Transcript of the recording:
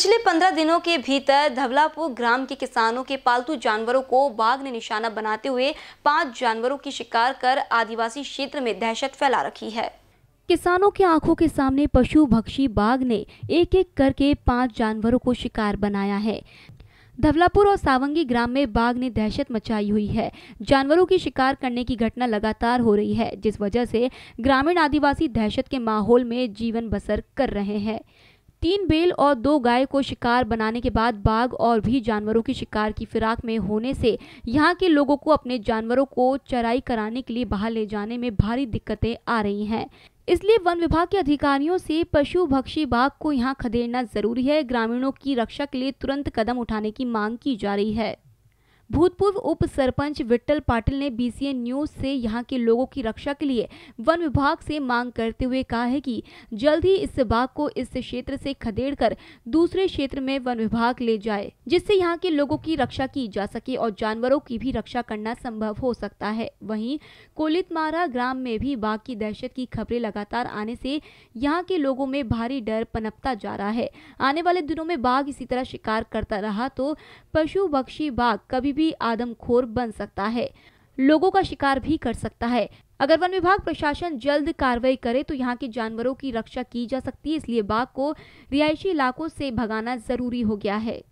पिछले पंद्रह दिनों के भीतर धवलापुर ग्राम के किसानों के पालतू जानवरों को बाघ ने निशाना बनाते हुए पांच जानवरों की शिकार कर आदिवासी क्षेत्र में दहशत फैला रखी है किसानों की आंखों के सामने पशु भक्षी बाघ ने एक एक करके पांच जानवरों को शिकार बनाया है धवलापुर और सावंगी ग्राम में बाघ ने दहशत मचाई हुई है जानवरों की शिकार करने की घटना लगातार हो रही है जिस वजह से ग्रामीण आदिवासी दहशत के माहौल में जीवन बसर कर रहे हैं तीन बेल और दो गाय को शिकार बनाने के बाद बाघ और भी जानवरों की शिकार की फिराक में होने से यहाँ के लोगों को अपने जानवरों को चराई कराने के लिए बाहर ले जाने में भारी दिक्कतें आ रही हैं इसलिए वन विभाग के अधिकारियों से पशु भक्षी बाघ को यहाँ खदेड़ना जरूरी है ग्रामीणों की रक्षा के लिए तुरंत कदम उठाने की मांग की जा रही है भूतपूर्व उप सरपंच विट्ठल पाटिल ने बीसीएन न्यूज से यहाँ के लोगों की रक्षा के लिए वन विभाग से मांग करते हुए कहा है कि जल्द ही इस बाघ को इस क्षेत्र से खदेड़कर दूसरे क्षेत्र में वन विभाग ले जाए जिससे यहाँ के लोगों की रक्षा की जा सके और जानवरों की भी रक्षा करना संभव हो सकता है वहीं कोलितमारा ग्राम में भी बाघ की दहशत की खबरें लगातार आने से यहाँ के लोगों में भारी डर पनपता जा रहा है आने वाले दिनों में बाघ इसी तरह शिकार करता रहा तो पशु बख्शी बाघ कभी भी भी आदमखोर बन सकता है लोगों का शिकार भी कर सकता है अगर वन विभाग प्रशासन जल्द कार्रवाई करे तो यहाँ के जानवरों की रक्षा की जा सकती है इसलिए बाघ को रिहायशी इलाकों से भगाना जरूरी हो गया है